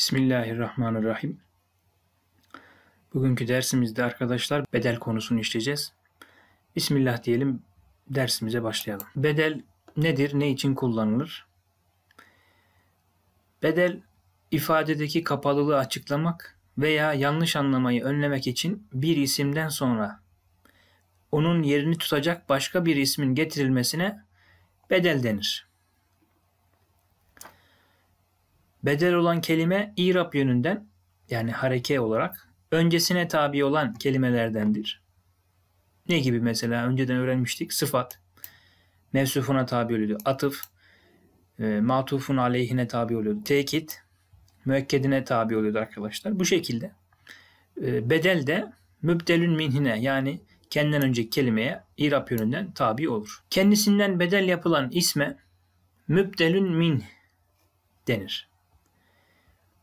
Bismillahirrahmanirrahim. Bugünkü dersimizde arkadaşlar bedel konusunu işleyeceğiz. Bismillah diyelim dersimize başlayalım. Bedel nedir? Ne için kullanılır? Bedel ifadedeki kapalılığı açıklamak veya yanlış anlamayı önlemek için bir isimden sonra onun yerini tutacak başka bir ismin getirilmesine bedel denir. Bedel olan kelime irap yönünden yani hareke olarak öncesine tabi olan kelimelerdendir. Ne gibi mesela önceden öğrenmiştik sıfat. Mevsufuna tabi oluyordu. Atıf, e, matufun aleyhine tabi oluyordu. Tekit, müekkedine tabi oluyordu arkadaşlar. Bu şekilde. E, bedel de mübdelün minhine yani kendinden önceki kelimeye irap yönünden tabi olur. Kendisinden bedel yapılan isme mübdelün min denir.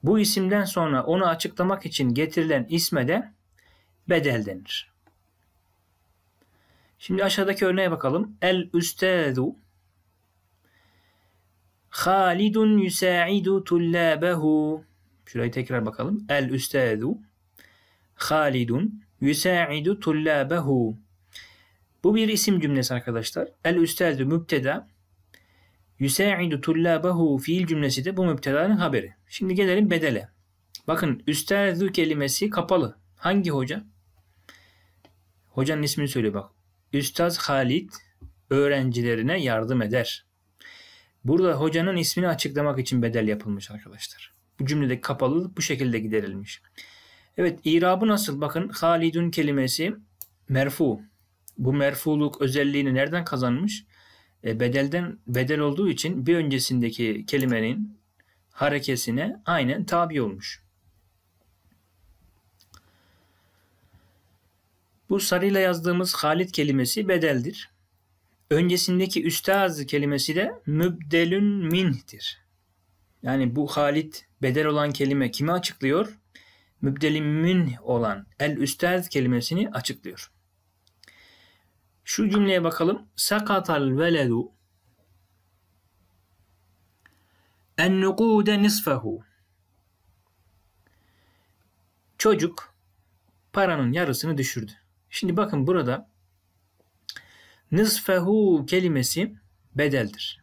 Bu isimden sonra onu açıklamak için getirilen isme de bedel denir. Şimdi aşağıdaki örneğe bakalım. El üstadu Halidun yusa'idu tullabehu Şurayı tekrar bakalım. El üstadu Halidun yusa'idu tullabehu Bu bir isim cümlesi arkadaşlar. El üstadu mübteda Yusaidu tullabahu fiil cümlesi de bu müptelanın haberi. Şimdi gelelim bedele. Bakın üstezü kelimesi kapalı. Hangi hoca? Hocanın ismini söyle bak. Üstaz Halid öğrencilerine yardım eder. Burada hocanın ismini açıklamak için bedel yapılmış arkadaşlar. Bu cümlede kapalılık bu şekilde giderilmiş. Evet irabı nasıl? Bakın Halidun kelimesi merfu. Bu merfuluk özelliğini nereden kazanmış? e, bedelden bedel olduğu için bir öncesindeki kelimenin harekesine aynen tabi olmuş. Bu sarıyla yazdığımız Halit kelimesi bedeldir. Öncesindeki üstaz kelimesi de mübdelün minhtir. Yani bu Halit bedel olan kelime kimi açıklıyor? Mübdelin min olan el üstaz kelimesini açıklıyor. Şu cümleye bakalım. Sakatal veledu ennukude nisfehu Çocuk paranın yarısını düşürdü. Şimdi bakın burada nisfehu kelimesi bedeldir.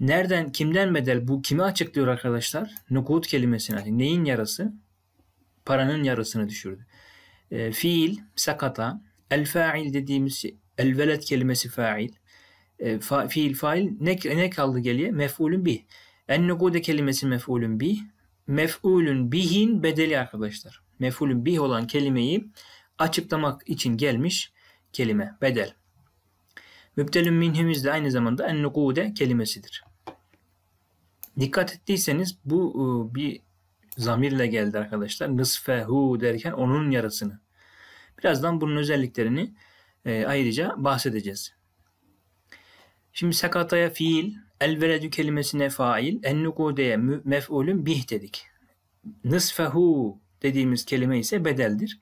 Nereden, kimden bedel? Bu kimi açıklıyor arkadaşlar? Nukut kelimesini. Neyin yarısı? Paranın yarısını düşürdü. E, fiil, sakata, El fail dediğimiz şey, el veled kelimesi fail. E, fa, fiil fail ne, ne kaldı geliyor? Mef'ulün bih. En nukude kelimesi mef'ulün bih. Mef'ulün bihin bedeli arkadaşlar. Mef'ulün bih olan kelimeyi açıklamak için gelmiş kelime, bedel. Müptelün minhimiz de aynı zamanda en nukude kelimesidir. Dikkat ettiyseniz bu e, bir zamirle geldi arkadaşlar. Nısfehu derken onun yarısını Birazdan bunun özelliklerini e, ayrıca bahsedeceğiz. Şimdi sakataya fiil, el veledü kelimesine fail, en nukudeye mef'ulün bih dedik. Nısfehu dediğimiz kelime ise bedeldir.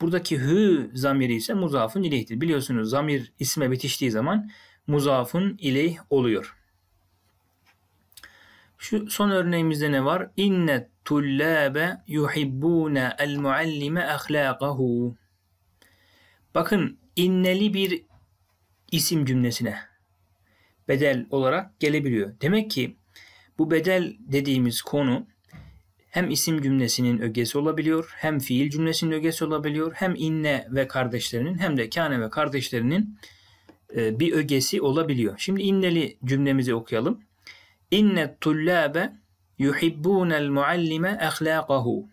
Buradaki hü zamiri ise muzafın ileyhtir. Biliyorsunuz zamir isme bitiştiği zaman muzafın ileyh oluyor. Şu son örneğimizde ne var? İnne tullabe yuhibbune el muallime ahlakahu. Bakın inneli bir isim cümlesine bedel olarak gelebiliyor. Demek ki bu bedel dediğimiz konu hem isim cümlesinin ögesi olabiliyor, hem fiil cümlesinin ögesi olabiliyor, hem inne ve kardeşlerinin hem de kâne ve kardeşlerinin e, bir ögesi olabiliyor. Şimdi inneli cümlemizi okuyalım. İnne tullâbe yuhibbûnel muallime ahlâkahu.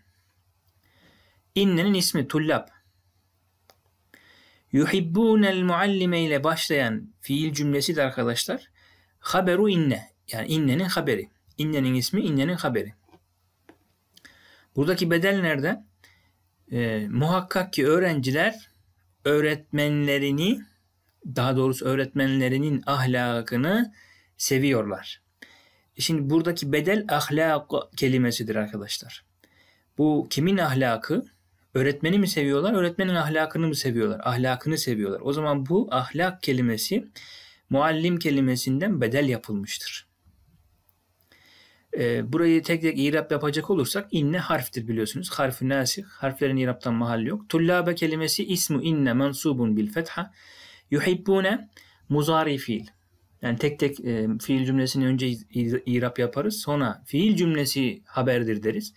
İnnenin ismi tullab. Yuhibbunel muallime ile başlayan fiil cümlesi de arkadaşlar haberu inne. Yani innenin haberi. İnnenin ismi innenin haberi. Buradaki bedel nerede? E, muhakkak ki öğrenciler öğretmenlerini daha doğrusu öğretmenlerinin ahlakını seviyorlar. E şimdi buradaki bedel ahlak kelimesidir arkadaşlar. Bu kimin ahlakı? Öğretmeni mi seviyorlar, öğretmenin ahlakını mı seviyorlar? Ahlakını seviyorlar. O zaman bu ahlak kelimesi muallim kelimesinden bedel yapılmıştır. E, burayı tek tek irap yapacak olursak inne harftir biliyorsunuz. Harfi nasih. Harflerin iraptan mahal yok. Tullabe kelimesi ismu inne mensubun bil fetha. Yuhibbune muzari fiil. Yani tek tek e, fiil cümlesini önce irap yaparız. Sonra fiil cümlesi haberdir deriz.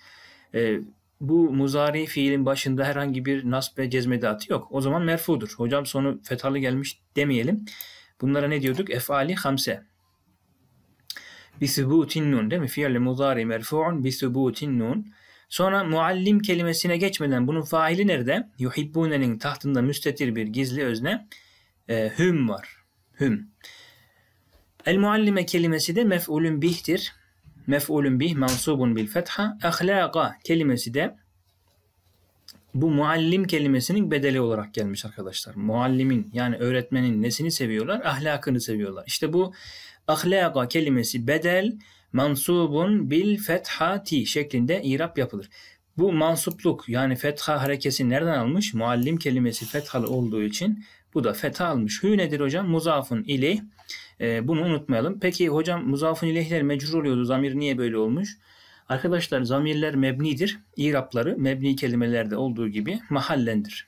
E, bu muzari fiilin başında herhangi bir nasb ve cezmedatı yok. O zaman merfudur. Hocam sonu fethalı gelmiş demeyelim. Bunlara ne diyorduk? Efali hamse. Bisubutin nun değil mi? Fiil muzari merfu'un bisubutin nun. Sonra muallim kelimesine geçmeden bunun faili nerede? Yuhibbune'nin tahtında müstetir bir gizli özne e, hüm var. Hüm. El muallime kelimesi de mef'ulün bihtir mef'ulun bih mansubun bil fetha. Ahlaka kelimesi de bu muallim kelimesinin bedeli olarak gelmiş arkadaşlar. Muallimin yani öğretmenin nesini seviyorlar? Ahlakını seviyorlar. İşte bu ahlaka kelimesi bedel mansubun bil fethati şeklinde irap yapılır. Bu mansupluk yani fetha harekesi nereden almış? Muallim kelimesi fethalı olduğu için bu da fetha almış. Hü nedir hocam? Muzafun ileyh e, bunu unutmayalım. Peki hocam muzafun ileyhler mecrur oluyordu. Zamir niye böyle olmuş? Arkadaşlar zamirler mebnidir. İrapları mebni kelimelerde olduğu gibi mahallendir.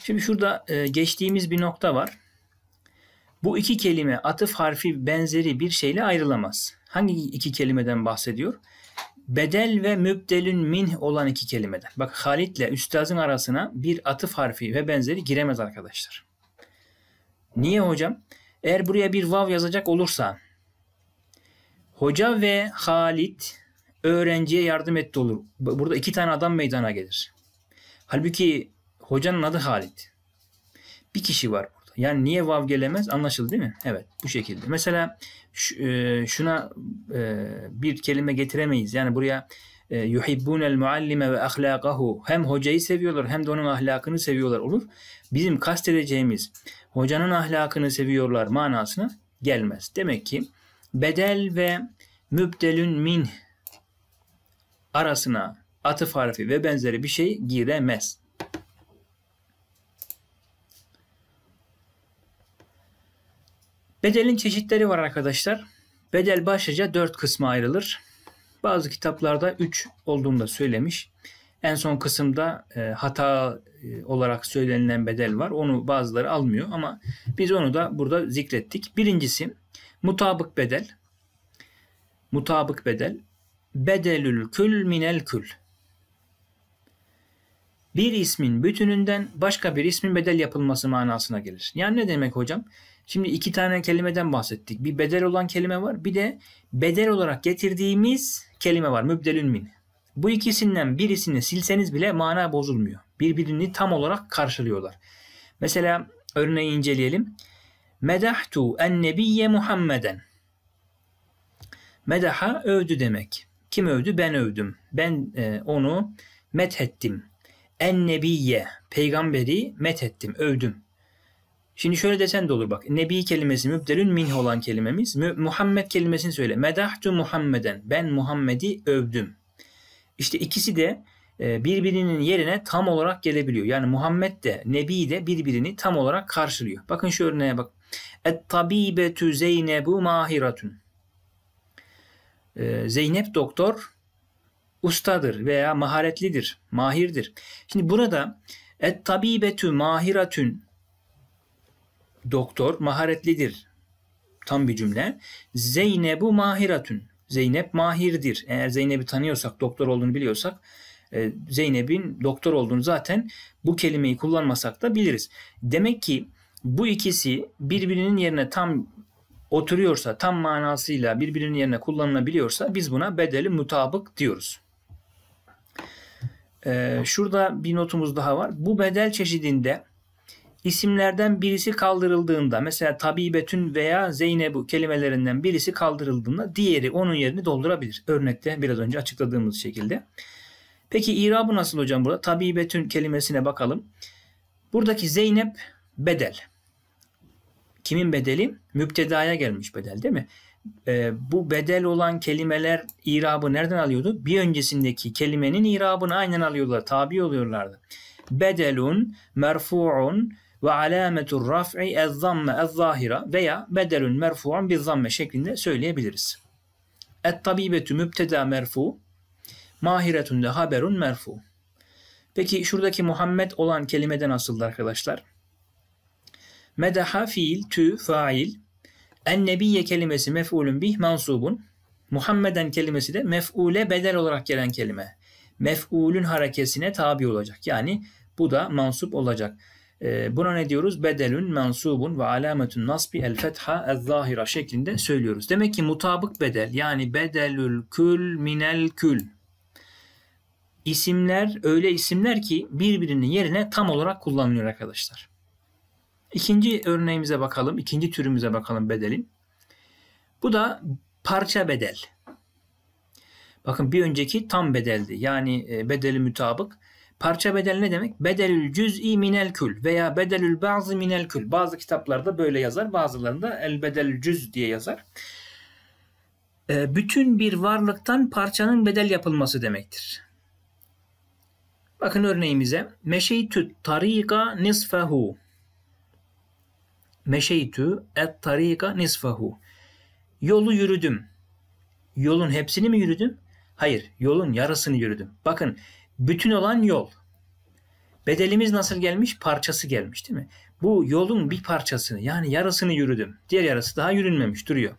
Şimdi şurada e, geçtiğimiz bir nokta var. Bu iki kelime atıf harfi benzeri bir şeyle ayrılamaz. Hangi iki kelimeden bahsediyor? Bedel ve mübdelün min olan iki kelimeden. Bak Halit ile üstazın arasına bir atıf harfi ve benzeri giremez arkadaşlar. Niye hocam? Eğer buraya bir vav yazacak olursa hoca ve Halit öğrenciye yardım etti olur. Burada iki tane adam meydana gelir. Halbuki hocanın adı Halit. Bir kişi var burada. Yani niye vav gelemez anlaşıldı değil mi? Evet bu şekilde. Mesela e, şuna e, bir kelime getiremeyiz. Yani buraya el muallime ve ahlakahu. Hem hocayı seviyorlar hem de onun ahlakını seviyorlar olur. Bizim kastedeceğimiz hocanın ahlakını seviyorlar manasına gelmez. Demek ki bedel ve mübdelün min arasına atıf harfi ve benzeri bir şey giremez. Bedelin çeşitleri var arkadaşlar. Bedel başlıca dört kısma ayrılır. Bazı kitaplarda 3 olduğunu da söylemiş. En son kısımda e, hata e, olarak söylenilen bedel var. Onu bazıları almıyor ama biz onu da burada zikrettik. Birincisi mutabık bedel. Mutabık bedel. Bedelül kül minel kül. Bir ismin bütününden başka bir ismin bedel yapılması manasına gelir. Yani ne demek hocam? Şimdi iki tane kelimeden bahsettik. Bir bedel olan kelime var. Bir de bedel olarak getirdiğimiz kelime var. Mübdelün min. Bu ikisinden birisini silseniz bile mana bozulmuyor. Birbirini tam olarak karşılıyorlar. Mesela örneği inceleyelim. Medahtu en nebiyye Muhammeden. Medaha övdü demek. Kim övdü? Ben övdüm. Ben e, onu methettim. En nebiyye peygamberi methettim, övdüm. Şimdi şöyle desen de olur bak. Nebi kelimesi mübdelün minh olan kelimemiz. Muhammed kelimesini söyle. Medahtu Muhammeden. Ben Muhammed'i övdüm. İşte ikisi de e, birbirinin yerine tam olarak gelebiliyor. Yani Muhammed de Nebi de birbirini tam olarak karşılıyor. Bakın şu örneğe bak. Et tabibetü Zeynebu mahiratun. E, Zeynep doktor ustadır veya maharetlidir, mahirdir. Şimdi burada et tabibetü mahiratun doktor maharetlidir. Tam bir cümle. Zeynebu mahiratün. Zeynep mahirdir. Eğer Zeynep'i tanıyorsak, doktor olduğunu biliyorsak e, Zeynep'in doktor olduğunu zaten bu kelimeyi kullanmasak da biliriz. Demek ki bu ikisi birbirinin yerine tam oturuyorsa, tam manasıyla birbirinin yerine kullanılabiliyorsa biz buna bedeli mutabık diyoruz. Ee, şurada bir notumuz daha var. Bu bedel çeşidinde isimlerden birisi kaldırıldığında mesela tabibetün veya Zeynebu kelimelerinden birisi kaldırıldığında diğeri onun yerini doldurabilir. Örnekte biraz önce açıkladığımız şekilde. Peki irabı nasıl hocam burada? Tabibetün kelimesine bakalım. Buradaki Zeynep bedel. Kimin bedeli? Müptedaya gelmiş bedel değil mi? E, bu bedel olan kelimeler irabı nereden alıyordu? Bir öncesindeki kelimenin irabını aynen alıyorlar. Tabi oluyorlardı bedelun, merfu'un, ve alametur raf'i ez zamme ez zahira veya bedelün merfu'un bir zamme şeklinde söyleyebiliriz. Et tabibetü mübteda merfu mahiretun de haberun merfu. Peki şuradaki Muhammed olan kelimeden asıldı arkadaşlar. Medaha fiil, tü, fail. En nebiye kelimesi mef'ulün bih mansubun. Muhammeden kelimesi de mef'ule bedel olarak gelen kelime. Mef'ulün harekesine tabi olacak. Yani bu da mansup olacak. Ee, buna ne diyoruz? Bedelün mensubun ve alametün nasbi el fetha el zahira şeklinde söylüyoruz. Demek ki mutabık bedel yani bedelül kül minel kül. İsimler öyle isimler ki birbirinin yerine tam olarak kullanılıyor arkadaşlar. İkinci örneğimize bakalım. ikinci türümüze bakalım bedelin. Bu da parça bedel. Bakın bir önceki tam bedeldi. Yani e, bedeli mutabık. Parça bedel ne demek? Bedelül cüz'i minel kül veya bedelül bazı minel kül. Bazı kitaplarda böyle yazar, bazılarında el bedelül cüz diye yazar. E, bütün bir varlıktan parçanın bedel yapılması demektir. Bakın örneğimize. Meşeytü tarika nisfahu, Meşeytü et tarika nisfahu. Yolu yürüdüm. Yolun hepsini mi yürüdüm? Hayır, yolun yarısını yürüdüm. Bakın bütün olan yol. Bedelimiz nasıl gelmiş? Parçası gelmiş değil mi? Bu yolun bir parçasını yani yarısını yürüdüm. Diğer yarısı daha yürünmemiş duruyor.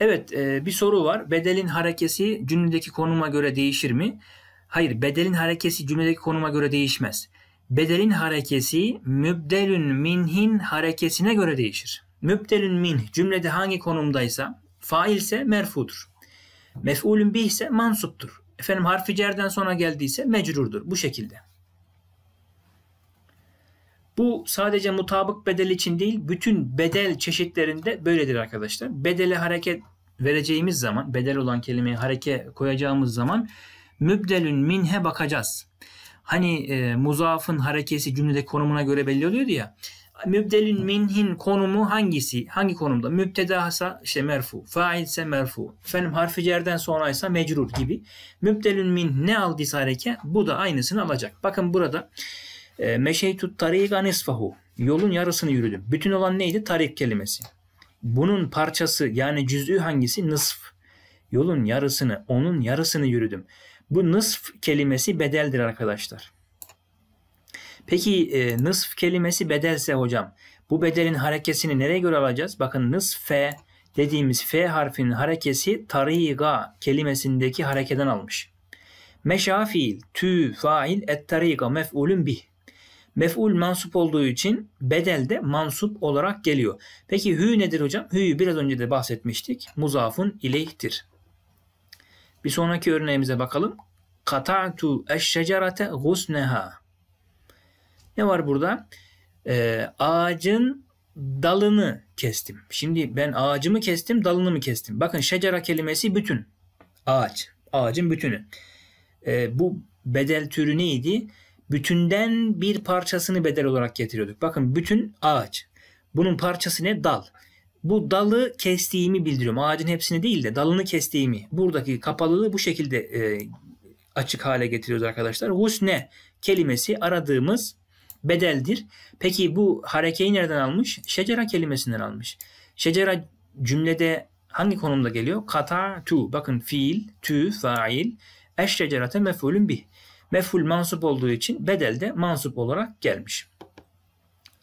Evet e, bir soru var. Bedelin harekesi cümledeki konuma göre değişir mi? Hayır bedelin harekesi cümledeki konuma göre değişmez. Bedelin harekesi mübdelün minhin harekesine göre değişir. Mübdelün min cümlede hangi konumdaysa failse merfudur. Mef'ulün bih ise mansuptur efendim harfi cerden sonra geldiyse mecrurdur. Bu şekilde. Bu sadece mutabık bedel için değil, bütün bedel çeşitlerinde böyledir arkadaşlar. Bedeli hareket vereceğimiz zaman, bedel olan kelimeyi hareke koyacağımız zaman mübdelün minhe bakacağız. Hani e, muzafın harekesi cümlede konumuna göre belli oluyordu ya. Mübdelin minhin konumu hangisi? Hangi konumda? Mübtedahsa işte merfu, failse merfu, efendim harfi cerden sonraysa mecrur gibi. Mübdelin min ne aldıysa hareke bu da aynısını alacak. Bakın burada e, meşeytut tarika nisfahu yolun yarısını yürüdüm. Bütün olan neydi? Tarik kelimesi. Bunun parçası yani cüz'ü hangisi? Nısf. Yolun yarısını, onun yarısını yürüdüm. Bu nısf kelimesi bedeldir arkadaşlar. Peki e, nısf kelimesi bedelse hocam bu bedelin harekesini nereye göre alacağız? Bakın nısfe dediğimiz F harfinin harekesi tariga kelimesindeki harekeden almış. Meşa fiil, tü fail, et tariga mef'ulün bih. Mef'ul mansup olduğu için bedel de mansup olarak geliyor. Peki hü nedir hocam? Hü biraz önce de bahsetmiştik. Muzafun ileyhtir. Bir sonraki örneğimize bakalım. Kata'tu eşşecerate gusneha. Ne var burada? E, ağacın dalını kestim. Şimdi ben ağacımı kestim, dalını mı kestim? Bakın şecera kelimesi bütün. Ağaç. Ağacın bütünü. E, bu bedel türü neydi? Bütünden bir parçasını bedel olarak getiriyorduk. Bakın bütün ağaç. Bunun parçası ne? Dal. Bu dalı kestiğimi bildiriyorum. Ağacın hepsini değil de dalını kestiğimi. Buradaki kapalılığı bu şekilde e, açık hale getiriyoruz arkadaşlar. Husne kelimesi aradığımız bedeldir. Peki bu harekeyi nereden almış? Şecera kelimesinden almış. Şecera cümlede hangi konumda geliyor? Kata tu. Bakın fiil, tü, fail. Eşşecerate mefulün bih. Meful mansup olduğu için bedel de mansup olarak gelmiş.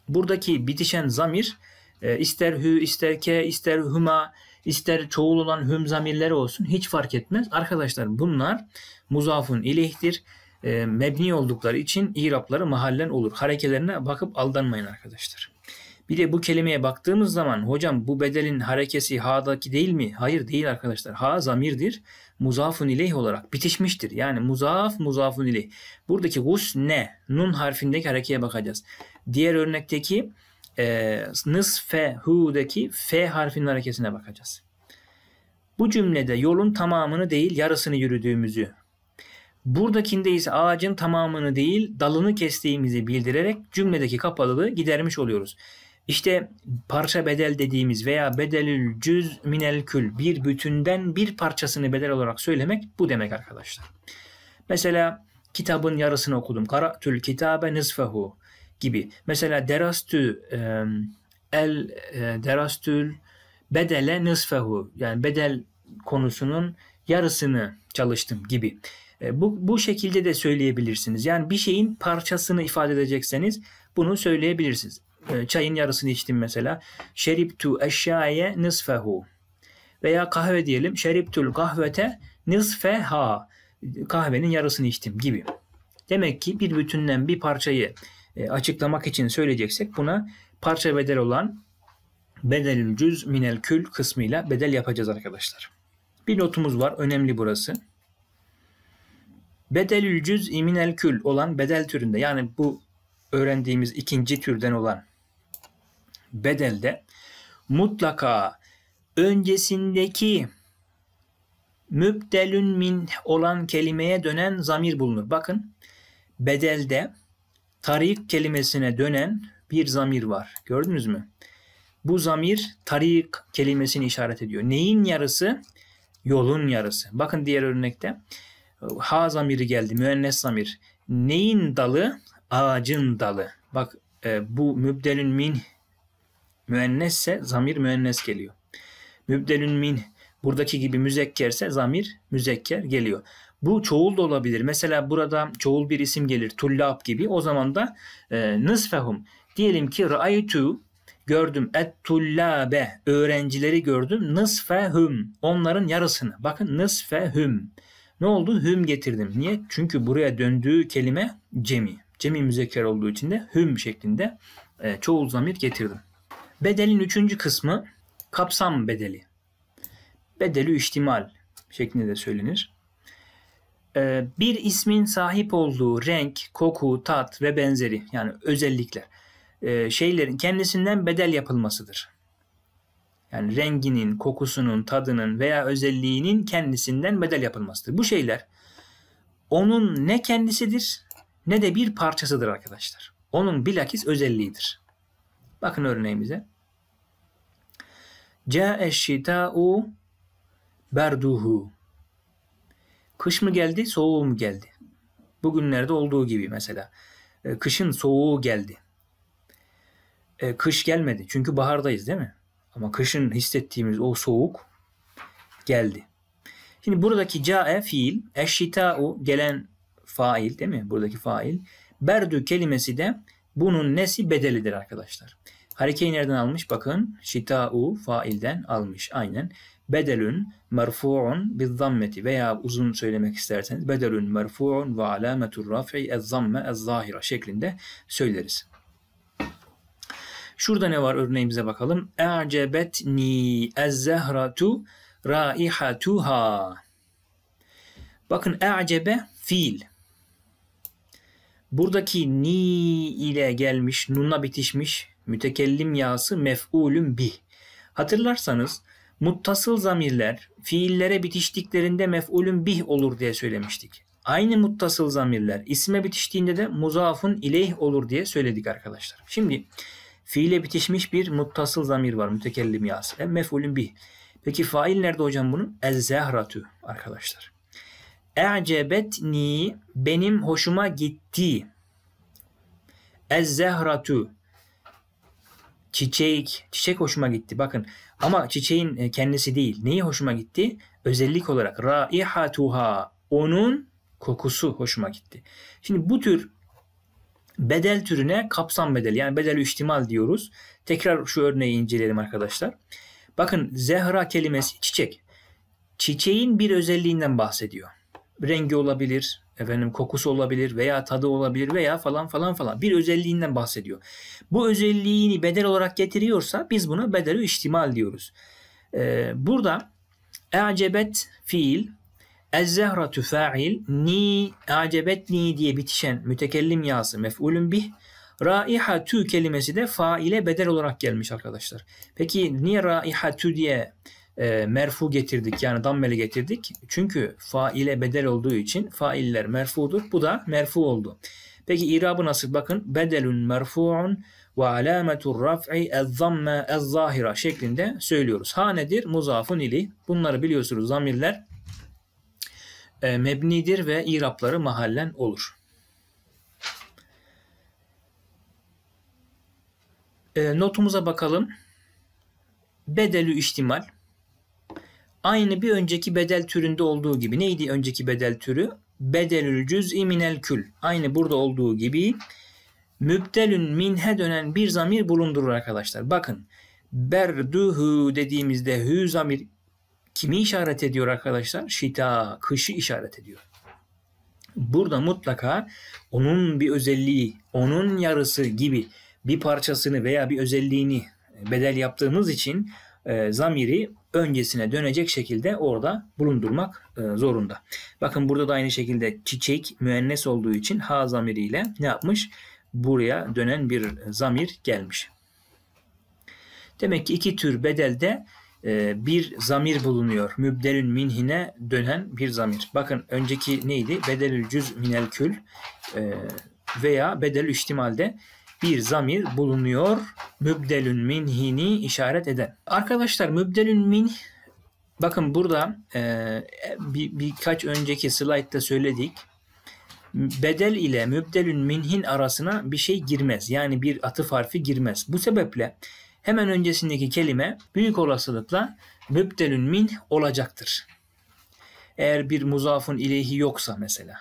Buradaki bitişen zamir e, ister hü, ister ke, ister huma, ister çoğul olan hüm zamirleri olsun hiç fark etmez. Arkadaşlar bunlar muzafun ilihtir e, mebni oldukları için irapları mahallen olur. Harekelerine bakıp aldanmayın arkadaşlar. Bir de bu kelimeye baktığımız zaman hocam bu bedelin harekesi ha'daki değil mi? Hayır değil arkadaşlar. Ha zamirdir. Muzafun ileyh olarak bitişmiştir. Yani muzaf muzafun ileyh. Buradaki gus ne? Nun harfindeki harekeye bakacağız. Diğer örnekteki e, nısfe hu'daki f harfinin harekesine bakacağız. Bu cümlede yolun tamamını değil yarısını yürüdüğümüzü Buradakinde ise ağacın tamamını değil dalını kestiğimizi bildirerek cümledeki kapalılığı gidermiş oluyoruz. İşte parça bedel dediğimiz veya bedelül cüz minel kül bir bütünden bir parçasını bedel olarak söylemek bu demek arkadaşlar. Mesela kitabın yarısını okudum. Karatül kitabe nisfehu gibi. Mesela derastü el e, derastül bedele nisfehu yani bedel konusunun yarısını çalıştım gibi. E, bu, bu şekilde de söyleyebilirsiniz. Yani bir şeyin parçasını ifade edecekseniz bunu söyleyebilirsiniz. E, çayın yarısını içtim mesela. Şeriptu eşyaye nisfehu. Veya kahve diyelim. Şeriptul kahvete nisfeha. Kahvenin yarısını içtim gibi. Demek ki bir bütünden bir parçayı e, açıklamak için söyleyeceksek buna parça bedel olan bedelül cüz minel kül kısmıyla bedel yapacağız arkadaşlar. Bir notumuz var. Önemli burası. Bedelül cüz iminel kül olan bedel türünde yani bu öğrendiğimiz ikinci türden olan bedelde mutlaka öncesindeki mübdelün min olan kelimeye dönen zamir bulunur. Bakın bedelde tarik kelimesine dönen bir zamir var. Gördünüz mü? Bu zamir tarik kelimesini işaret ediyor. Neyin yarısı? Yolun yarısı. Bakın diğer örnekte Ha zamiri geldi. Müennes zamir. Neyin dalı? Ağacın dalı. Bak e, bu mübdelün min müennesse zamir müennes geliyor. Mübdelün min buradaki gibi müzekkerse zamir müzekker geliyor. Bu çoğul da olabilir. Mesela burada çoğul bir isim gelir. Tullab gibi. O zaman da e, nısfehum. Diyelim ki ra'aytu gördüm. Et tullabe öğrencileri gördüm. Nısfehum onların yarısını. Bakın nısfehum. Ne oldu? Hüm getirdim. Niye? Çünkü buraya döndüğü kelime cemi. Cemi müzekker olduğu için de hüm şeklinde e, çoğul zamir getirdim. Bedelin üçüncü kısmı kapsam bedeli. Bedeli ihtimal şeklinde de söylenir. E, bir ismin sahip olduğu renk, koku, tat ve benzeri yani özellikler e, şeylerin kendisinden bedel yapılmasıdır. Yani renginin, kokusunun, tadının veya özelliğinin kendisinden bedel yapılmasıdır. Bu şeyler onun ne kendisidir ne de bir parçasıdır arkadaşlar. Onun bilakis özelliğidir. Bakın örneğimize. Câe şitâ'u berduhu. Kış mı geldi, soğuğu mu geldi? Bugünlerde olduğu gibi mesela. E, kışın soğuğu geldi. E, kış gelmedi çünkü bahardayız değil mi? Ama kışın hissettiğimiz o soğuk geldi. Şimdi buradaki cae fiil, eşşita'u gelen fail değil mi? Buradaki fail. Berdu kelimesi de bunun nesi bedelidir arkadaşlar. Harekeyi nereden almış? Bakın şita'u failden almış. Aynen. Bedelün merfu'un bil zammeti veya uzun söylemek isterseniz bedelün merfu'un ve alametur rafi'i ez zamme ez zahira şeklinde söyleriz. Şurada ne var örneğimize bakalım. E'cebetni ezzehratu raihatuha. Bakın e'cebe fiil. Buradaki ni ile gelmiş, nunla bitişmiş mütekellim yası mef'ulün bih. Hatırlarsanız muttasıl zamirler fiillere bitiştiklerinde mef'ulün bih olur diye söylemiştik. Aynı muttasıl zamirler isme bitiştiğinde de muzafun ileyh olur diye söyledik arkadaşlar. Şimdi fiile bitişmiş bir muttasıl zamir var. Mütekellim yaz. E Mef'ulün bih. Peki fail nerede hocam bunun? el zehratu arkadaşlar. E'cebetni benim hoşuma gitti. Ez-zehratu çiçek, çiçek hoşuma gitti. Bakın ama çiçeğin e, kendisi değil. Neyi hoşuma gitti? Özellik olarak raihatuha onun kokusu hoşuma gitti. Şimdi bu tür bedel türüne kapsam bedeli yani bedel ihtimal diyoruz. Tekrar şu örneği inceleyelim arkadaşlar. Bakın zehra kelimesi çiçek. Çiçeğin bir özelliğinden bahsediyor. Rengi olabilir, efendim kokusu olabilir veya tadı olabilir veya falan falan falan bir özelliğinden bahsediyor. Bu özelliğini bedel olarak getiriyorsa biz buna bedelü ihtimal diyoruz. Ee, burada e'cebet fiil Ez-zehratu fa'il ni acebetni diye bitişen mütekellim yası mef'ulün bih. tü kelimesi de faile bedel olarak gelmiş arkadaşlar. Peki niye tü diye e, merfu getirdik yani dammeli getirdik? Çünkü faile bedel olduğu için failler merfudur. Bu da merfu oldu. Peki irabı nasıl? Bakın bedelün merfu'un ve alametur raf'i ez-zamme ez-zahira şeklinde söylüyoruz. Ha nedir? Muzafun ili. Bunları biliyorsunuz zamirler e, mebnidir ve irapları mahallen olur. E, notumuza bakalım. Bedelü ihtimal. Aynı bir önceki bedel türünde olduğu gibi. Neydi önceki bedel türü? Bedelül cüz'i minel kül. Aynı burada olduğu gibi mübdelün minhe dönen bir zamir bulundurur arkadaşlar. Bakın berduhu dediğimizde hü zamir kimi işaret ediyor arkadaşlar? Şita, kışı işaret ediyor. Burada mutlaka onun bir özelliği, onun yarısı gibi bir parçasını veya bir özelliğini bedel yaptığımız için e, zamiri öncesine dönecek şekilde orada bulundurmak e, zorunda. Bakın burada da aynı şekilde çiçek müennes olduğu için ha zamiriyle ne yapmış? Buraya dönen bir zamir gelmiş. Demek ki iki tür bedelde e, bir zamir bulunuyor. Mübdelün minhine dönen bir zamir. Bakın önceki neydi? Bedelül cüz minel kül e, veya bedel ihtimalde bir zamir bulunuyor. Mübdelün minhini işaret eden. Arkadaşlar mübdelün minh bakın burada e, bir, birkaç önceki slaytta söyledik. Bedel ile mübdelün minhin arasına bir şey girmez. Yani bir atıf harfi girmez. Bu sebeple hemen öncesindeki kelime büyük olasılıkla mübdelün min olacaktır. Eğer bir muzafun ileyhi yoksa mesela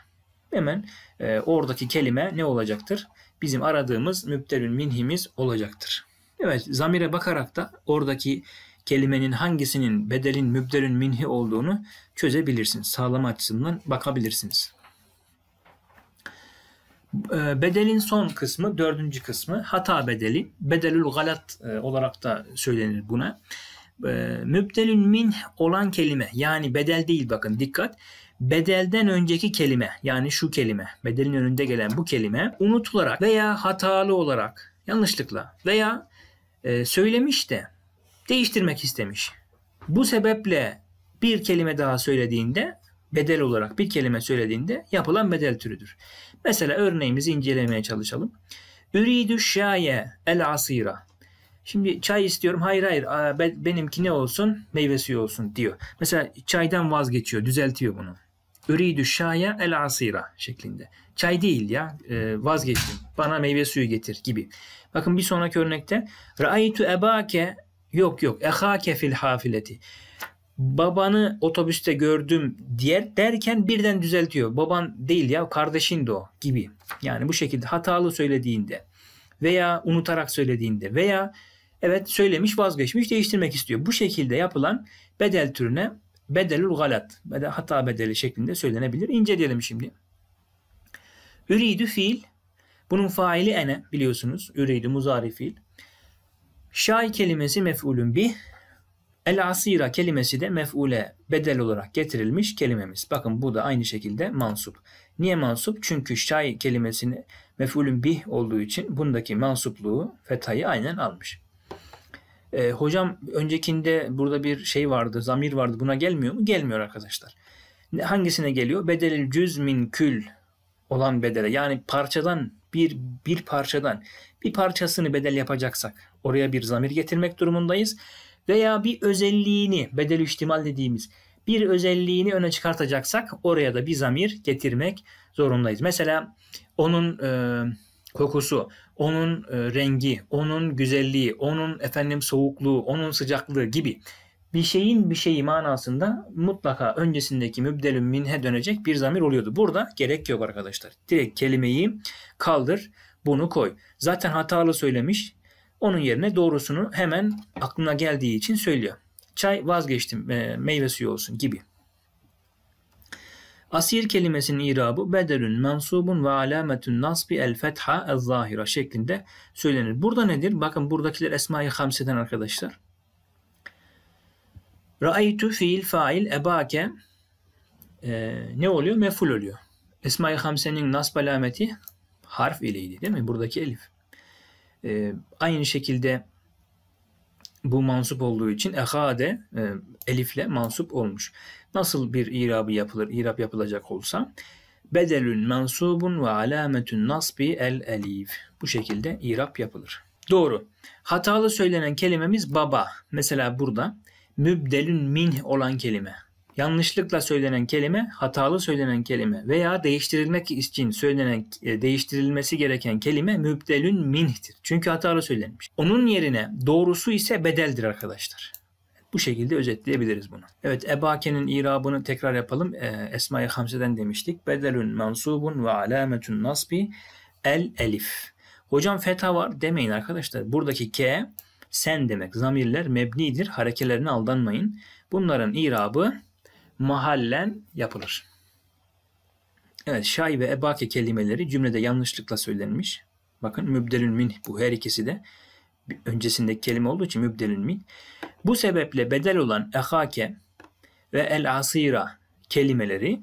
hemen e, oradaki kelime ne olacaktır? Bizim aradığımız mübdelün minhimiz olacaktır. Evet zamire bakarak da oradaki kelimenin hangisinin bedelin mübdelün minhi olduğunu çözebilirsiniz. Sağlama açısından bakabilirsiniz. Ee, bedelin son kısmı, dördüncü kısmı hata bedeli. Bedelül galat e, olarak da söylenir buna. Ee, mübdelün min olan kelime yani bedel değil bakın dikkat. Bedelden önceki kelime yani şu kelime bedelin önünde gelen bu kelime unutularak veya hatalı olarak yanlışlıkla veya e, söylemiş de değiştirmek istemiş. Bu sebeple bir kelime daha söylediğinde bedel olarak bir kelime söylediğinde yapılan bedel türüdür. Mesela örneğimizi incelemeye çalışalım. Üridü şaye el asira. Şimdi çay istiyorum. Hayır hayır benimki ne olsun? Meyve suyu olsun diyor. Mesela çaydan vazgeçiyor. Düzeltiyor bunu. Üridü şaya el asira şeklinde. Çay değil ya e, vazgeçtim. Bana meyve suyu getir gibi. Bakın bir sonraki örnekte. Ra'aytu ebake yok yok ehake fil hafileti babanı otobüste gördüm diye derken birden düzeltiyor. Baban değil ya kardeşin de o gibi. Yani bu şekilde hatalı söylediğinde veya unutarak söylediğinde veya evet söylemiş vazgeçmiş değiştirmek istiyor. Bu şekilde yapılan bedel türüne bedelül galat, bedel, hata bedeli şeklinde söylenebilir. İnceleyelim şimdi. Üridü fiil, bunun faili ene biliyorsunuz. Üridü muzari fiil. Şay kelimesi mef'ulün bih, El asira kelimesi de mef'ule bedel olarak getirilmiş kelimemiz. Bakın bu da aynı şekilde mansup. Niye mansup? Çünkü şay kelimesini mef'ulün bih olduğu için bundaki mansupluğu fetayı aynen almış. E, hocam öncekinde burada bir şey vardı, zamir vardı. Buna gelmiyor mu? Gelmiyor arkadaşlar. Hangisine geliyor? Bedelil cüz min kül olan bedele. Yani parçadan bir bir parçadan bir parçasını bedel yapacaksak oraya bir zamir getirmek durumundayız veya bir özelliğini bedel ihtimal dediğimiz bir özelliğini öne çıkartacaksak oraya da bir zamir getirmek zorundayız. Mesela onun e, kokusu, onun e, rengi, onun güzelliği, onun efendim soğukluğu, onun sıcaklığı gibi bir şeyin bir şeyi manasında mutlaka öncesindeki mübdelün minhe dönecek bir zamir oluyordu. Burada gerek yok arkadaşlar. Direkt kelimeyi kaldır bunu koy. Zaten hatalı söylemiş onun yerine doğrusunu hemen aklına geldiği için söylüyor. Çay vazgeçtim e, meyve suyu olsun gibi. Asir kelimesinin irabı bedelün mensubun ve alametün nasbi el fetha el zahira şeklinde söylenir. Burada nedir? Bakın buradakiler Esma-i Hamse'den arkadaşlar. Ra'aytu fiil fail ebake e, ne oluyor? Meful oluyor. Esma-i Hamse'nin nasb alameti harf ileydi değil mi? Buradaki elif. E, aynı şekilde bu mansup olduğu için ehade e, elifle mansup olmuş. Nasıl bir irabı yapılır? İrab yapılacak olsa bedelün mansubun ve alametün nasbi el elif. Bu şekilde irab yapılır. Doğru. Hatalı söylenen kelimemiz baba. Mesela burada mübdelün min olan kelime yanlışlıkla söylenen kelime, hatalı söylenen kelime veya değiştirilmek için söylenen e, değiştirilmesi gereken kelime mübdelün minhtir. Çünkü hatalı söylenmiş. Onun yerine doğrusu ise bedeldir arkadaşlar. Bu şekilde özetleyebiliriz bunu. Evet Ebake'nin irabını tekrar yapalım. E, Esma-i Hamse'den demiştik. Bedelün mansubun ve alametun nasbi el elif. Hocam feta var demeyin arkadaşlar. Buradaki k sen demek. Zamirler mebnidir. Harekelerine aldanmayın. Bunların irabı mahallen yapılır. Evet şay ve ebake kelimeleri cümlede yanlışlıkla söylenmiş. Bakın mübdelün min bu her ikisi de öncesinde kelime olduğu için mübdelün min. Bu sebeple bedel olan ehake ve el asira kelimeleri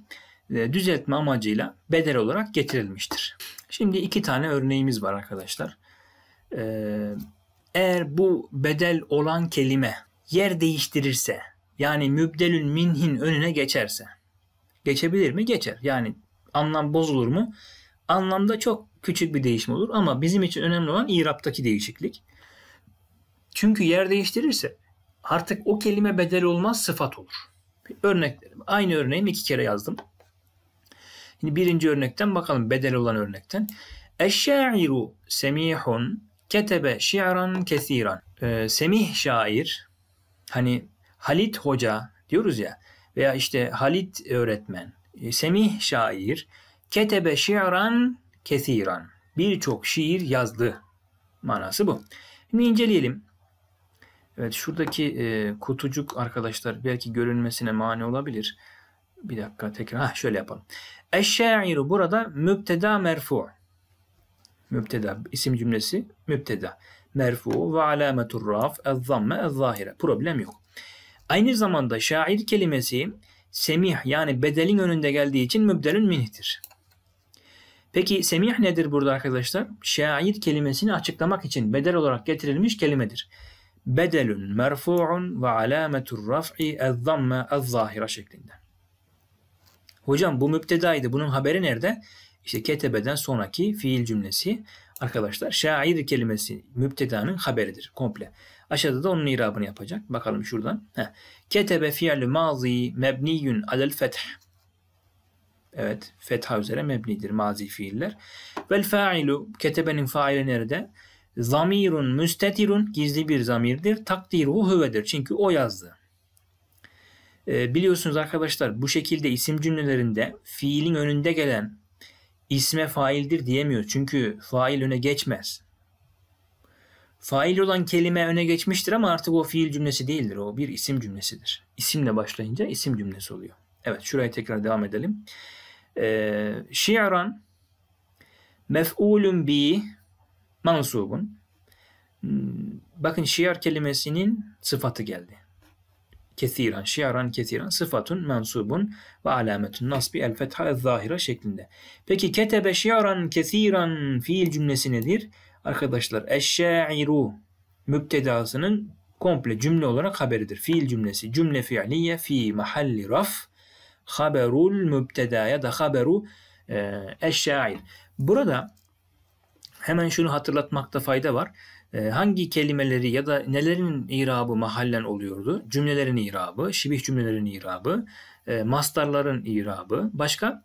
e, düzeltme amacıyla bedel olarak getirilmiştir. Şimdi iki tane örneğimiz var arkadaşlar. Ee, eğer bu bedel olan kelime yer değiştirirse yani mübdelün minhin önüne geçerse geçebilir mi? Geçer. Yani anlam bozulur mu? Anlamda çok küçük bir değişim olur ama bizim için önemli olan iraptaki değişiklik. Çünkü yer değiştirirse artık o kelime bedel olmaz sıfat olur. Örneklerim. Aynı örneğimi iki kere yazdım. Şimdi birinci örnekten bakalım bedel olan örnekten. Eşşairu semihun ketebe şi'ran kesiran. Ee, semih şair hani Halit Hoca diyoruz ya veya işte Halit öğretmen, e, Semih şair, ketebe şiran kesiran. Birçok şiir yazdı. Manası bu. Şimdi inceleyelim. Evet şuradaki e, kutucuk arkadaşlar belki görünmesine mani olabilir. Bir dakika tekrar. Ha şöyle yapalım. Eşşairu burada mübteda merfu. Mübteda isim cümlesi mübteda. Merfu ve alametur raf ez zamme ez zahire. Problem yok. Aynı zamanda şair kelimesi semih yani bedelin önünde geldiği için mübdelin minhtir. Peki semih nedir burada arkadaşlar? Şair kelimesini açıklamak için bedel olarak getirilmiş kelimedir. Bedelun, merfu'un ve alametur raf'i ezzamme ezzahira şeklinde. Hocam bu müptedaydı. Bunun haberi nerede? İşte ketebeden sonraki fiil cümlesi arkadaşlar şair kelimesi müptedanın haberidir komple. Aşağıda da onun irabını yapacak. Bakalım şuradan. Heh. Ketebe fi'lü mazi mebniyun alel feth. Evet. Fetha üzere mebnidir mazi fiiller. Vel fa'ilu ketebenin faili nerede? Zamirun müstetirun gizli bir zamirdir. Takdiru hüvedir. Çünkü o yazdı. E, biliyorsunuz arkadaşlar bu şekilde isim cümlelerinde fiilin önünde gelen isme faildir diyemiyoruz. Çünkü fail öne geçmez. Fail olan kelime öne geçmiştir ama artık o fiil cümlesi değildir. O bir isim cümlesidir. İsimle başlayınca isim cümlesi oluyor. Evet şuraya tekrar devam edelim. Ee, şi'ran mef'ulun bi mansubun. Hmm, bakın şiar kelimesinin sıfatı geldi. Kethiran, şiaran kethiran, sıfatun mensubun ve alametun nasbi el fetha el zahira şeklinde. Peki ketebe şiaran kethiran fiil cümlesi nedir? Arkadaşlar eşşairu müptedasının komple cümle olarak haberidir. Fiil cümlesi cümle fiiliye fi mahalli raf haberul mübteda ya da haberu e, eşşair. Burada hemen şunu hatırlatmakta fayda var. E, hangi kelimeleri ya da nelerin irabı mahallen oluyordu? Cümlelerin irabı, şibih cümlelerin irabı, e, mastarların irabı. Başka?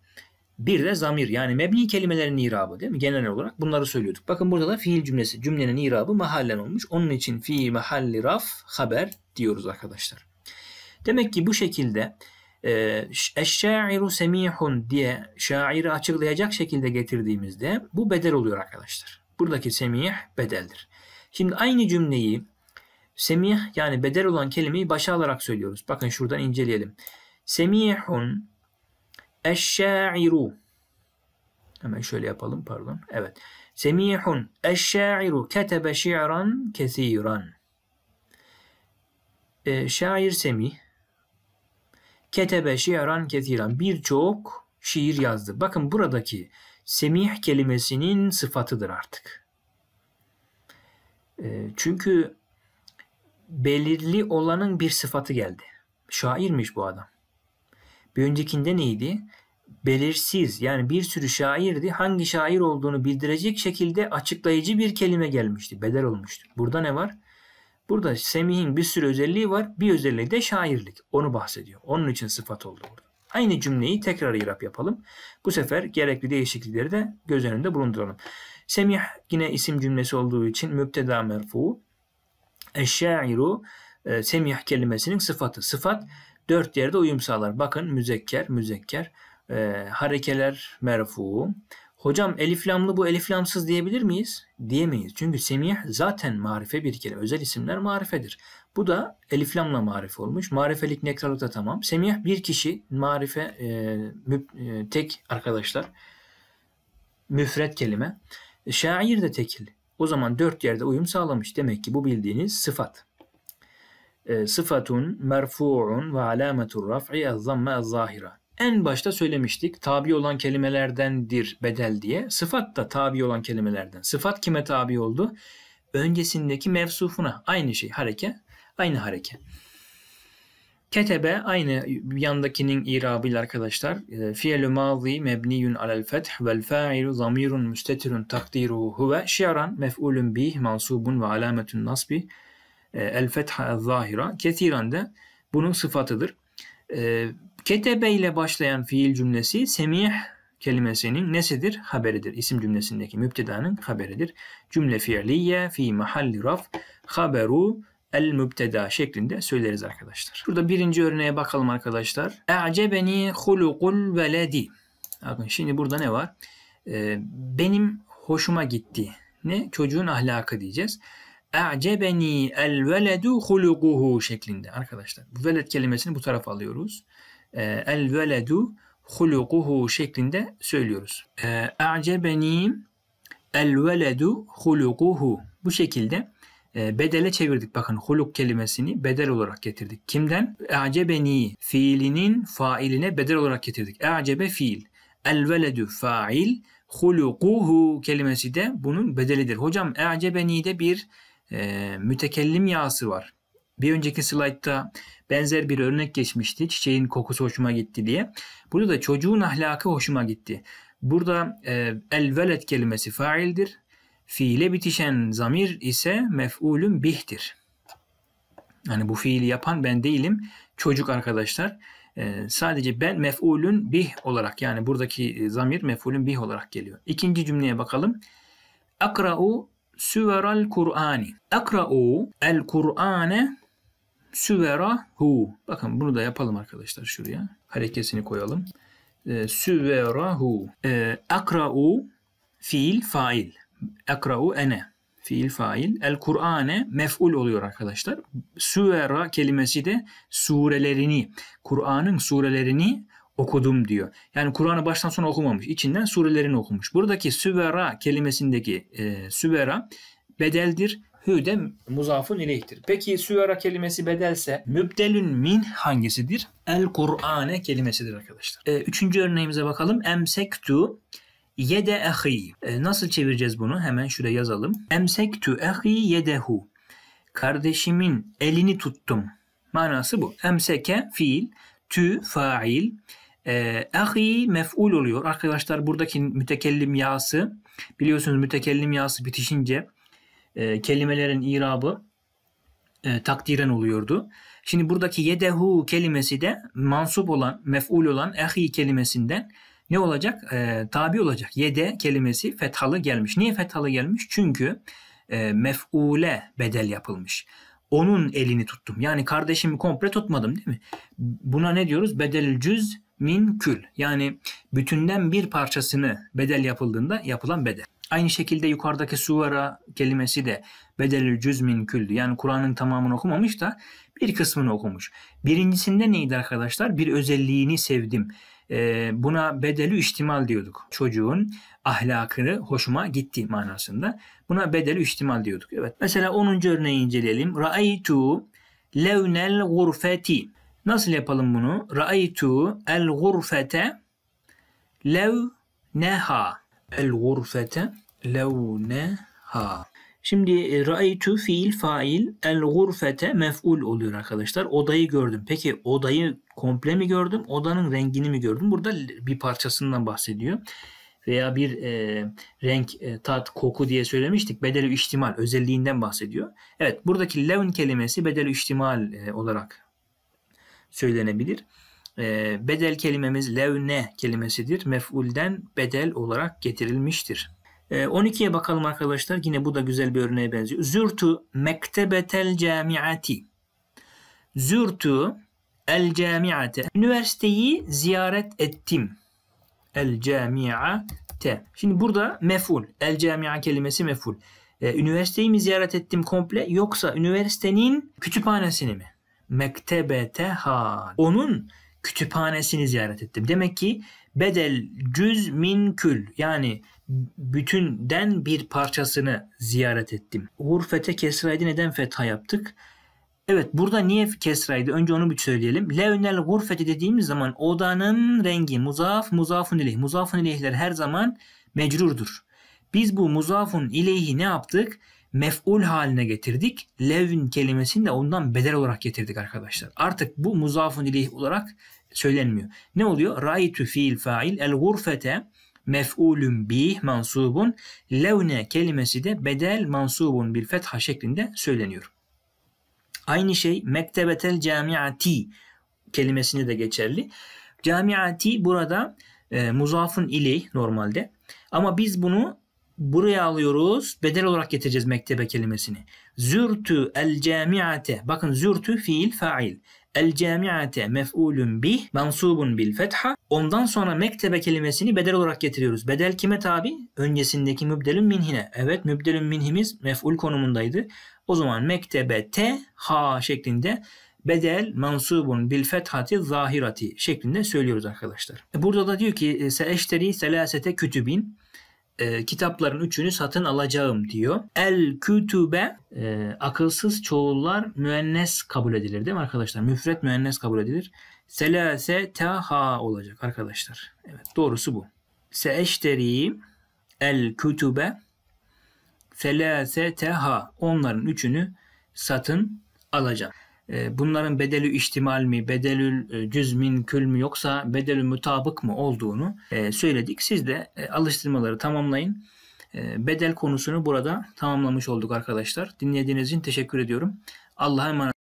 Bir de zamir yani mebni kelimelerin irabı değil mi? Genel olarak bunları söylüyorduk. Bakın burada da fiil cümlesi cümlenin irabı mahallen olmuş. Onun için fiil mahalli raf haber diyoruz arkadaşlar. Demek ki bu şekilde e, eşşairu semihun diye şairi açıklayacak şekilde getirdiğimizde bu bedel oluyor arkadaşlar. Buradaki semih bedeldir. Şimdi aynı cümleyi semih yani bedel olan kelimeyi başa alarak söylüyoruz. Bakın şuradan inceleyelim. Semihun Eşşa'iru. Hemen şöyle yapalım pardon. Evet. Semihun eşşa'iru ketebe şi'ran kesiran. E, şair Semih ketebe şi'ran kesiran. Birçok şiir yazdı. Bakın buradaki semih kelimesinin sıfatıdır artık. E, çünkü belirli olanın bir sıfatı geldi. Şairmiş bu adam. Bir öncekinde neydi? Belirsiz yani bir sürü şairdi. Hangi şair olduğunu bildirecek şekilde açıklayıcı bir kelime gelmişti. Bedel olmuştu. Burada ne var? Burada Semih'in bir sürü özelliği var. Bir özelliği de şairlik. Onu bahsediyor. Onun için sıfat oldu burada. Aynı cümleyi tekrar irap yapalım. Bu sefer gerekli değişiklikleri de göz önünde bulunduralım. Semih yine isim cümlesi olduğu için mübteda merfu. Eşşairu e, Semih kelimesinin sıfatı. Sıfat Dört yerde uyum sağlar. Bakın müzekker, müzekker. E, harekeler merfu. Hocam eliflamlı bu eliflamsız diyebilir miyiz? Diyemeyiz. Çünkü semih zaten marife bir kelime. Özel isimler marifedir. Bu da eliflamla marife olmuş. Marifelik nekralıkta tamam. Semih bir kişi marife e, müp, e, tek arkadaşlar. Müfret kelime. Şair de tekil. O zaman dört yerde uyum sağlamış. Demek ki bu bildiğiniz sıfat. E, sıfatun merfu'un ve alametur raf'i zamme zahira. En başta söylemiştik tabi olan kelimelerdendir bedel diye. Sıfat da tabi olan kelimelerden. Sıfat kime tabi oldu? Öncesindeki mevsufuna. Aynı şey hareke. Aynı hareke. Ketebe aynı yandakinin irabıyla arkadaşlar. E, fi'lü mazi mebniyun alel feth vel fa'ilu zamirun müstetirun takdiruhu ve şiaran mef'ulun bih mansubun ve alametun nasbi e, el fetha zahira kesiren de bunun sıfatıdır. E, Ketebe ile başlayan fiil cümlesi semih kelimesinin nesidir? Haberidir. İsim cümlesindeki mübteda'nın haberidir. Cümle fiiliye fi mahalli raf haberu el mübteda şeklinde söyleriz arkadaşlar. Burada birinci örneğe bakalım arkadaşlar. E'cebeni hulukul veledi. Bakın şimdi burada ne var? Ee, benim hoşuma gitti. Ne? Çocuğun ahlakı diyeceğiz. E'cebeni el veledu huluguhu şeklinde arkadaşlar. Bu veled kelimesini bu tarafa alıyoruz. Ee, el veledu huluguhu şeklinde söylüyoruz. E'cebeni ee, el veledu huluguhu. Bu şekilde e, bedele çevirdik. Bakın huluk kelimesini bedel olarak getirdik. Kimden? E'cebeni fiilinin failine bedel olarak getirdik. E'cebe fiil. El veledü fail. Hulukuhu kelimesi de bunun bedelidir. Hocam e'cebeni de bir e, mütekellim yağısı var. Bir önceki slaytta benzer bir örnek geçmişti. Çiçeğin kokusu hoşuma gitti diye. Burada da çocuğun ahlakı hoşuma gitti. Burada e, el veled kelimesi faildir. Fiile bitişen zamir ise mef'ulün bihtir. Yani bu fiili yapan ben değilim. Çocuk arkadaşlar. E, sadece ben mef'ulün bih olarak yani buradaki zamir mef'ulün bih olarak geliyor. İkinci cümleye bakalım. Akra'u süveral Kur'ani. Ekra'u el Kur'ane süverahu. Bakın bunu da yapalım arkadaşlar şuraya. Harekesini koyalım. E, ee, süverahu. E, ee, akra'u fiil fail. Akra'u ene fiil fail. El Kur'ane mef'ul oluyor arkadaşlar. Süvera kelimesi de surelerini, Kur'an'ın surelerini okudum diyor. Yani Kur'an'ı baştan sona okumamış. İçinden surelerini okumuş. Buradaki süvera kelimesindeki e, süvera bedeldir. Hü de muzafun ileyhtir. Peki süvera kelimesi bedelse mübdelün min hangisidir? El Kur'ane kelimesidir arkadaşlar. E, üçüncü örneğimize bakalım. Emsektu yede ehi. E, nasıl çevireceğiz bunu? Hemen şuraya yazalım. Emsektu ehi yedehu. Kardeşimin elini tuttum. Manası bu. Emseke fiil, tü fail. E, ahi mef'ul oluyor. Arkadaşlar buradaki mütekellim yası biliyorsunuz mütekellim yası bitişince e, kelimelerin irabı e, takdiren oluyordu. Şimdi buradaki yedehu kelimesi de mansup olan, mef'ul olan ahi kelimesinden ne olacak? E, tabi olacak. Yede kelimesi fethalı gelmiş. Niye fethalı gelmiş? Çünkü e, mef'ule bedel yapılmış. Onun elini tuttum. Yani kardeşimi komple tutmadım değil mi? Buna ne diyoruz? Bedel cüz min kül yani bütünden bir parçasını bedel yapıldığında yapılan bedel. Aynı şekilde yukarıdaki suvara kelimesi de bedelül cüz min küldü. Yani Kur'an'ın tamamını okumamış da bir kısmını okumuş. Birincisinde neydi arkadaşlar? Bir özelliğini sevdim. Ee, buna bedeli ihtimal diyorduk. Çocuğun ahlakını hoşuma gitti manasında. Buna bedeli ihtimal diyorduk. Evet. Mesela 10. örneği inceleyelim. Ra'aytu levnel gurfeti. Nasıl yapalım bunu? Ra'aytu el gurfete lev neha. El gurfete lev neha. Şimdi e, ra'aytu fiil fail el gurfete mef'ul oluyor arkadaşlar. Odayı gördüm. Peki odayı komple mi gördüm? Odanın rengini mi gördüm? Burada bir parçasından bahsediyor. Veya bir e, renk, e, tat, koku diye söylemiştik. Bedeli ihtimal özelliğinden bahsediyor. Evet buradaki levn kelimesi bedeli ihtimal e, olarak söylenebilir. E, bedel kelimemiz levne kelimesidir. Mef'ulden bedel olarak getirilmiştir. E, ee, 12'ye bakalım arkadaşlar. Yine bu da güzel bir örneğe benziyor. Zürtu mektebetel camiati. Zürtu el camiate. Üniversiteyi ziyaret ettim. El camiate. Şimdi burada mef'ul. El camia kelimesi mef'ul. E, üniversiteyi mi ziyaret ettim komple yoksa üniversitenin kütüphanesini mi? mektebete ha. Onun kütüphanesini ziyaret ettim. Demek ki bedel cüz min kül yani bütünden bir parçasını ziyaret ettim. Hurfete kesraydı neden fetha yaptık? Evet burada niye kesraydı? Önce onu bir söyleyelim. Levnel hurfeti dediğimiz zaman odanın rengi muzaf muzafun ileyh. Muzafun ileyhler her zaman mecrurdur. Biz bu muzafun ileyhi ne yaptık? mef'ul haline getirdik. Levin kelimesini de ondan bedel olarak getirdik arkadaşlar. Artık bu muzafun ileyh olarak söylenmiyor. Ne oluyor? Raytu fiil fail el gurfete mef'ulün bih mansubun levne kelimesi de bedel mansubun bil fetha şeklinde söyleniyor. Aynı şey mektebetel camiati kelimesine de geçerli. Camiati burada e, muzafın ileyh normalde ama biz bunu buraya alıyoruz. Bedel olarak getireceğiz mektebe kelimesini. Zürtü el camiate. Bakın zürtü fiil fail. El camiate mef'ulun bih mansubun bil fetha. Ondan sonra mektebe kelimesini bedel olarak getiriyoruz. Bedel kime tabi? Öncesindeki mübdelün minhine. Evet mübdelün minhimiz mef'ul konumundaydı. O zaman mektebe te ha şeklinde bedel mansubun bil fethati zahirati şeklinde söylüyoruz arkadaşlar. E, burada da diyor ki e, se eşteri selasete kütübin e, kitapların üçünü satın alacağım diyor. El kütübe e, akılsız çoğullar müennes kabul edilir değil mi arkadaşlar? Müfret müennes kabul edilir. Selase taha olacak arkadaşlar. Evet doğrusu bu. Seeşteri el kütübe selase taha onların üçünü satın alacağım. Ee, bunların bedeli ihtimal mi, bedelül e, min kül mü yoksa bedelü mutabık mı olduğunu e, söyledik. Siz de e, alıştırmaları tamamlayın. Bedel konusunu burada tamamlamış olduk arkadaşlar. Dinlediğiniz için teşekkür ediyorum. Allah'a emanet